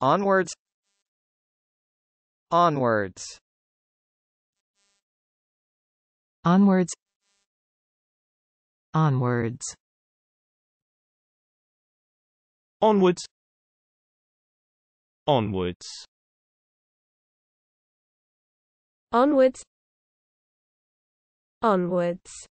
Onwards Onwards Onwards Onwards Onwards Onwards Onwards Onwards